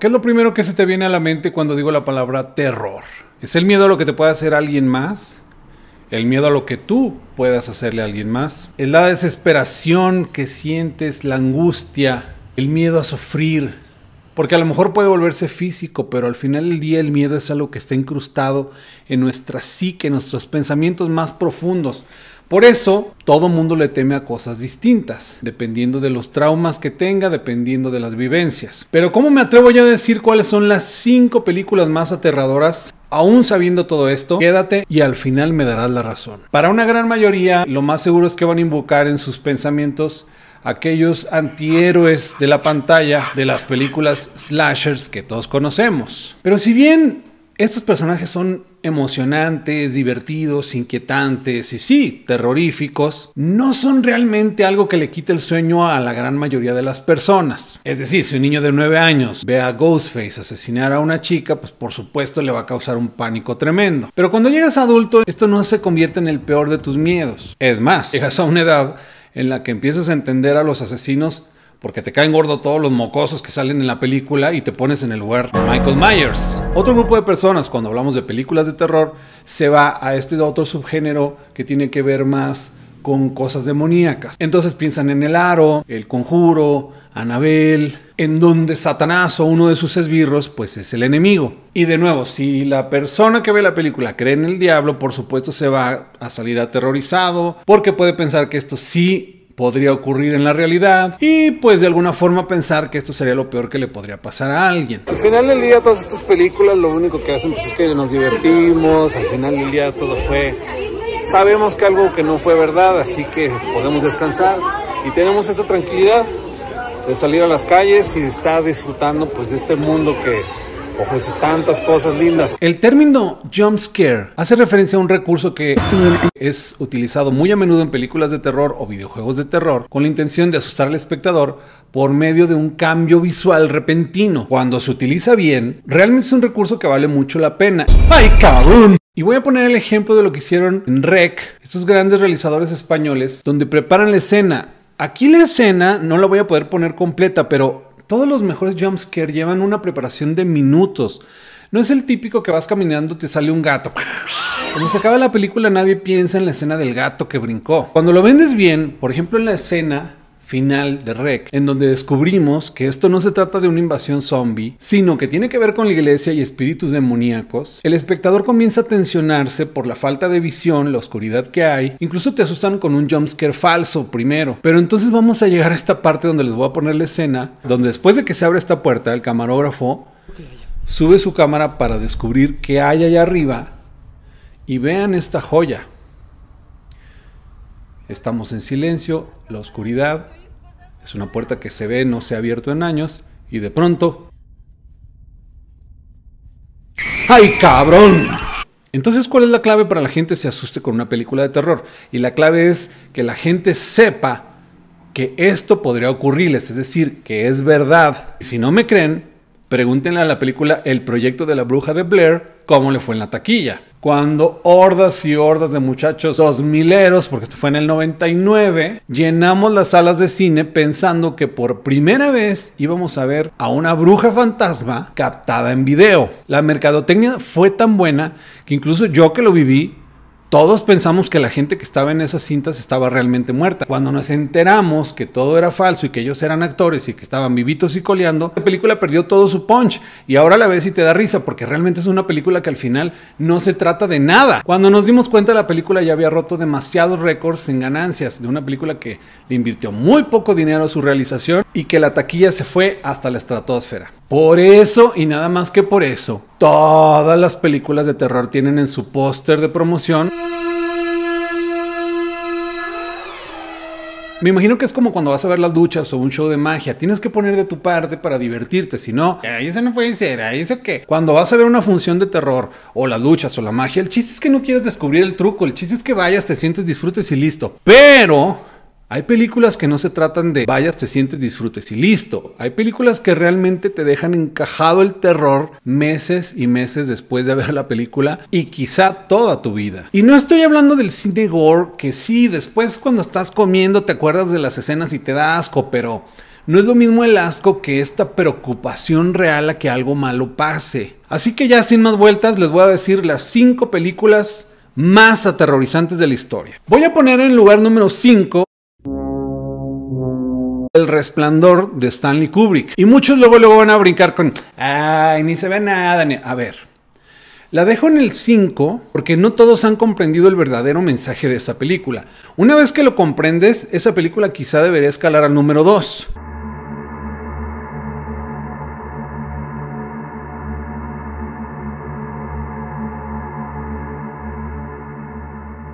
¿Qué es lo primero que se te viene a la mente cuando digo la palabra terror? ¿Es el miedo a lo que te puede hacer alguien más? ¿El miedo a lo que tú puedas hacerle a alguien más? ¿Es la desesperación que sientes, la angustia, el miedo a sufrir, porque a lo mejor puede volverse físico, pero al final del día el miedo es algo que está incrustado en nuestra psique, en nuestros pensamientos más profundos. Por eso, todo mundo le teme a cosas distintas, dependiendo de los traumas que tenga, dependiendo de las vivencias. Pero ¿cómo me atrevo yo a decir cuáles son las 5 películas más aterradoras? Aún sabiendo todo esto, quédate y al final me darás la razón. Para una gran mayoría, lo más seguro es que van a invocar en sus pensamientos aquellos antihéroes de la pantalla de las películas slashers que todos conocemos. Pero si bien estos personajes son emocionantes, divertidos, inquietantes y sí, terroríficos, no son realmente algo que le quite el sueño a la gran mayoría de las personas. Es decir, si un niño de 9 años ve a Ghostface asesinar a una chica, pues por supuesto le va a causar un pánico tremendo. Pero cuando llegas adulto, esto no se convierte en el peor de tus miedos. Es más, llegas a una edad en la que empiezas a entender a los asesinos porque te caen gordo todos los mocosos que salen en la película y te pones en el lugar de Michael Myers. Otro grupo de personas, cuando hablamos de películas de terror, se va a este otro subgénero que tiene que ver más con cosas demoníacas. Entonces piensan en el aro, el conjuro, Anabel, en donde Satanás o uno de sus esbirros pues es el enemigo. Y de nuevo, si la persona que ve la película cree en el diablo, por supuesto se va a salir aterrorizado porque puede pensar que esto sí podría ocurrir en la realidad y pues de alguna forma pensar que esto sería lo peor que le podría pasar a alguien. Al final del día todas estas películas lo único que hacen pues, es que nos divertimos, al final del día todo fue sabemos que algo que no fue verdad, así que podemos descansar y tenemos esa tranquilidad de salir a las calles y estar disfrutando pues de este mundo que ofrece tantas cosas lindas. El término jump scare hace referencia a un recurso que es utilizado muy a menudo en películas de terror o videojuegos de terror con la intención de asustar al espectador por medio de un cambio visual repentino. Cuando se utiliza bien, realmente es un recurso que vale mucho la pena. ¡Ay, cabrón! Y voy a poner el ejemplo de lo que hicieron en Rec, estos grandes realizadores españoles, donde preparan la escena. Aquí la escena no la voy a poder poner completa, pero todos los mejores jumpscare llevan una preparación de minutos. No es el típico que vas caminando, te sale un gato. Cuando se acaba la película nadie piensa en la escena del gato que brincó. Cuando lo vendes bien, por ejemplo en la escena final de Rec, en donde descubrimos que esto no se trata de una invasión zombie, sino que tiene que ver con la iglesia y espíritus demoníacos, el espectador comienza a tensionarse por la falta de visión, la oscuridad que hay, incluso te asustan con un jumpscare falso primero. Pero entonces vamos a llegar a esta parte donde les voy a poner la escena, donde después de que se abre esta puerta, el camarógrafo sube su cámara para descubrir qué hay allá arriba y vean esta joya. Estamos en silencio, la oscuridad es una puerta que se ve no se ha abierto en años y de pronto... ¡Ay, cabrón! Entonces, ¿cuál es la clave para la gente se asuste con una película de terror? Y la clave es que la gente sepa que esto podría ocurrirles, es decir, que es verdad. Y si no me creen, Pregúntenle a la película El proyecto de la bruja de Blair cómo le fue en la taquilla. Cuando hordas y hordas de muchachos dos mileros, porque esto fue en el 99, llenamos las salas de cine pensando que por primera vez íbamos a ver a una bruja fantasma captada en video. La mercadotecnia fue tan buena que incluso yo que lo viví todos pensamos que la gente que estaba en esas cintas estaba realmente muerta. Cuando nos enteramos que todo era falso y que ellos eran actores y que estaban vivitos y coleando, la película perdió todo su punch y ahora la ves y te da risa porque realmente es una película que al final no se trata de nada. Cuando nos dimos cuenta la película ya había roto demasiados récords en ganancias de una película que le invirtió muy poco dinero a su realización y que la taquilla se fue hasta la estratosfera. Por eso y nada más que por eso, todas las películas de terror tienen en su póster de promoción. Me imagino que es como cuando vas a ver las duchas o un show de magia. Tienes que poner de tu parte para divertirte. Si no, ahí se no puede ser. Ahí eso que cuando vas a ver una función de terror o las duchas o la magia, el chiste es que no quieres descubrir el truco. El chiste es que vayas, te sientes, disfrutes y listo. Pero hay películas que no se tratan de vayas, te sientes, disfrutes y listo. Hay películas que realmente te dejan encajado el terror meses y meses después de ver la película y quizá toda tu vida. Y no estoy hablando del cine gore, que sí, después cuando estás comiendo te acuerdas de las escenas y te da asco, pero no es lo mismo el asco que esta preocupación real a que algo malo pase. Así que ya sin más vueltas les voy a decir las 5 películas más aterrorizantes de la historia. Voy a poner en lugar número 5 el resplandor de Stanley Kubrick. Y muchos luego, luego van a brincar con, ay, ni se ve nada, a ver. La dejo en el 5 porque no todos han comprendido el verdadero mensaje de esa película. Una vez que lo comprendes, esa película quizá debería escalar al número 2.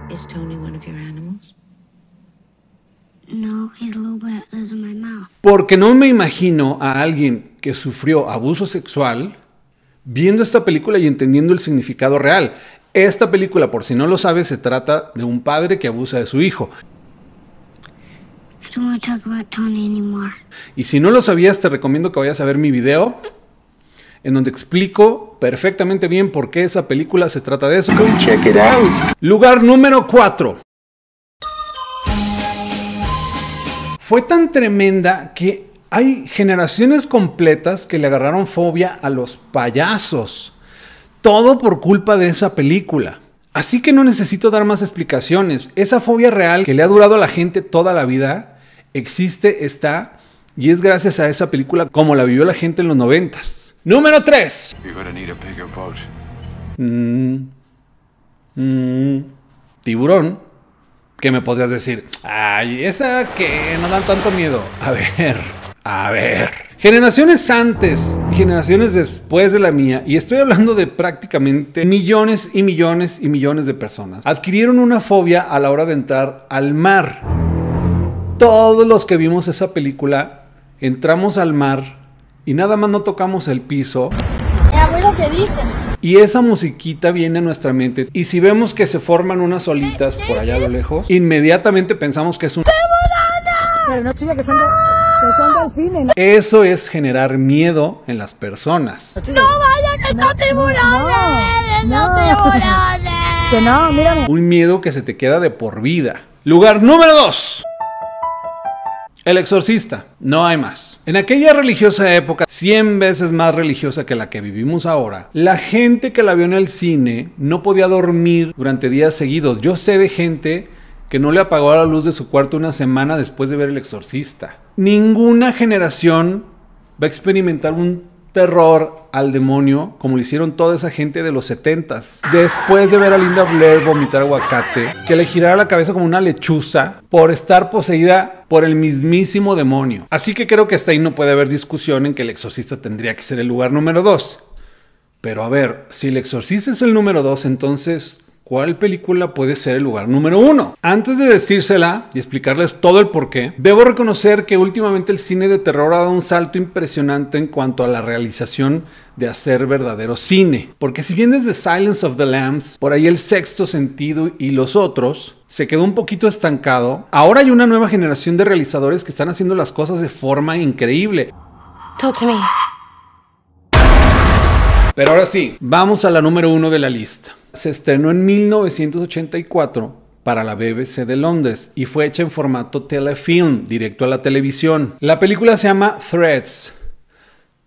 ¿Es Tony uno de tus animales? Porque no me imagino a alguien que sufrió abuso sexual viendo esta película y entendiendo el significado real. Esta película, por si no lo sabes, se trata de un padre que abusa de su hijo. Y si no lo sabías, te recomiendo que vayas a ver mi video en donde explico perfectamente bien por qué esa película se trata de eso. Lugar número 4. fue tan tremenda que hay generaciones completas que le agarraron fobia a los payasos. Todo por culpa de esa película. Así que no necesito dar más explicaciones. Esa fobia real que le ha durado a la gente toda la vida existe, está, y es gracias a esa película como la vivió la gente en los noventas. Número 3. Mm, mm, tiburón que me podrías decir, ay, esa que no dan tanto miedo. A ver, a ver. Generaciones antes, generaciones después de la mía, y estoy hablando de prácticamente millones y millones y millones de personas, adquirieron una fobia a la hora de entrar al mar. Todos los que vimos esa película, entramos al mar y nada más no tocamos el piso. abuelo, y esa musiquita viene a nuestra mente. Y si vemos que se forman unas olitas por allá a lo lejos, inmediatamente pensamos que es un... Pero Eso es generar miedo en las personas. ¡No vayan, que ¡No, tiburones! Que no, Un miedo que se te queda de por vida. Lugar número 2. El exorcista, no hay más. En aquella religiosa época, 100 veces más religiosa que la que vivimos ahora, la gente que la vio en el cine no podía dormir durante días seguidos. Yo sé de gente que no le apagó la luz de su cuarto una semana después de ver el exorcista. Ninguna generación va a experimentar un terror al demonio, como lo hicieron toda esa gente de los 70s. Después de ver a Linda Blair vomitar aguacate, que le girara la cabeza como una lechuza por estar poseída por el mismísimo demonio. Así que creo que hasta ahí no puede haber discusión en que el exorcista tendría que ser el lugar número 2. Pero a ver, si el exorcista es el número 2, entonces, cuál película puede ser el lugar número uno. Antes de decírsela y explicarles todo el porqué, debo reconocer que últimamente el cine de terror ha dado un salto impresionante en cuanto a la realización de hacer verdadero cine. Porque si bien desde Silence of the Lambs, por ahí el sexto sentido y los otros, se quedó un poquito estancado, ahora hay una nueva generación de realizadores que están haciendo las cosas de forma increíble. Pero ahora sí, vamos a la número uno de la lista se estrenó en 1984 para la BBC de Londres y fue hecha en formato telefilm, directo a la televisión. La película se llama Threads.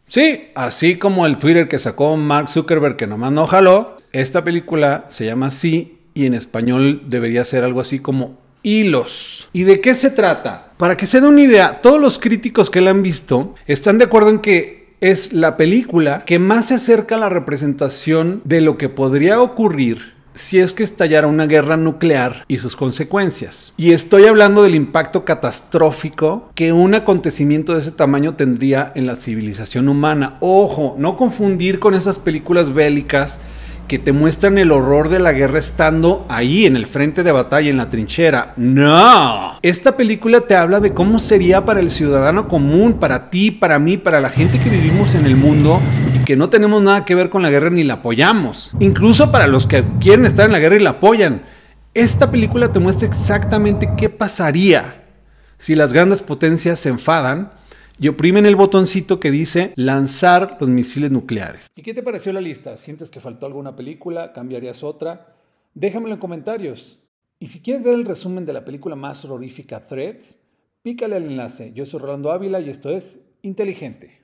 Sí, así como el Twitter que sacó Mark Zuckerberg que nomás no jaló, esta película se llama así y en español debería ser algo así como hilos. ¿Y de qué se trata? Para que se den una idea, todos los críticos que la han visto están de acuerdo en que es la película que más se acerca a la representación de lo que podría ocurrir si es que estallara una guerra nuclear y sus consecuencias. Y estoy hablando del impacto catastrófico que un acontecimiento de ese tamaño tendría en la civilización humana. Ojo, no confundir con esas películas bélicas que te muestran el horror de la guerra estando ahí en el frente de batalla, en la trinchera. No. Esta película te habla de cómo sería para el ciudadano común, para ti, para mí, para la gente que vivimos en el mundo y que no tenemos nada que ver con la guerra ni la apoyamos. Incluso para los que quieren estar en la guerra y la apoyan. Esta película te muestra exactamente qué pasaría si las grandes potencias se enfadan y oprimen el botoncito que dice lanzar los misiles nucleares. ¿Y qué te pareció la lista? ¿Sientes que faltó alguna película? ¿Cambiarías otra? Déjamelo en comentarios. Y si quieres ver el resumen de la película más horrorífica Threads, pícale al enlace. Yo soy Rolando Ávila y esto es Inteligente.